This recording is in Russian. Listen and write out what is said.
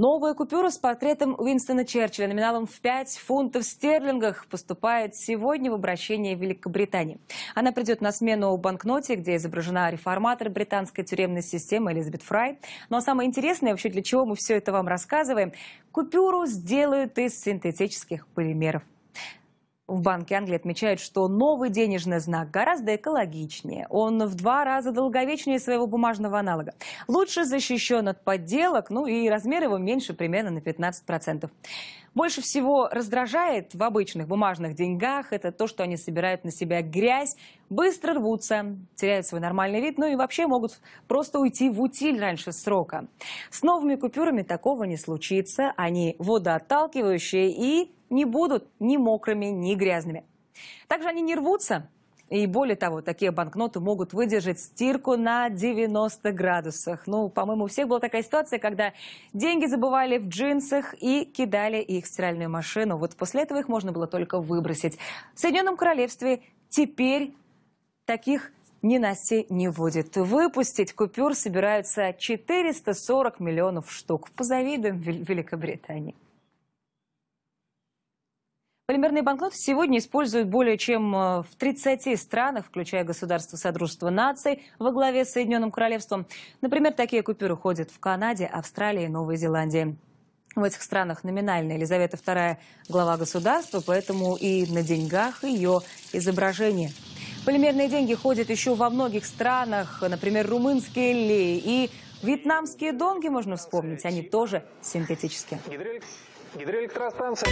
Новая купюра с портретом Уинстона Черчилля номиналом в 5 фунтов стерлингов поступает сегодня в обращение в Великобритании. Она придет на смену банкноте, где изображена реформатор британской тюремной системы Элизабет Фрай. Но ну, а самое интересное, вообще для чего мы все это вам рассказываем, купюру сделают из синтетических полимеров. В Банке Англии отмечают, что новый денежный знак гораздо экологичнее. Он в два раза долговечнее своего бумажного аналога. Лучше защищен от подделок, ну и размер его меньше примерно на 15%. Больше всего раздражает в обычных бумажных деньгах это то, что они собирают на себя грязь, быстро рвутся, теряют свой нормальный вид, ну и вообще могут просто уйти в утиль раньше срока. С новыми купюрами такого не случится, они водоотталкивающие и не будут ни мокрыми, ни грязными. Также они не рвутся, и более того, такие банкноты могут выдержать стирку на 90 градусах. Ну, по-моему, у всех была такая ситуация, когда деньги забывали в джинсах и кидали их в стиральную машину. Вот после этого их можно было только выбросить. В Соединенном Королевстве теперь таких не носи не будет. Выпустить купюр собираются 440 миллионов штук. Позавидуем Великобритании. Полимерные банкноты сегодня используют более чем э, в 30 странах, включая государство Содружества наций во главе с Соединенным Королевством. Например, такие купюры ходят в Канаде, Австралии и Новой Зеландии. В этих странах номинальная Елизавета II глава государства, поэтому и на деньгах ее изображение. Полимерные деньги ходят еще во многих странах, например, румынские ли и вьетнамские донги можно вспомнить, они тоже синтетические. Гидроэлектростанция.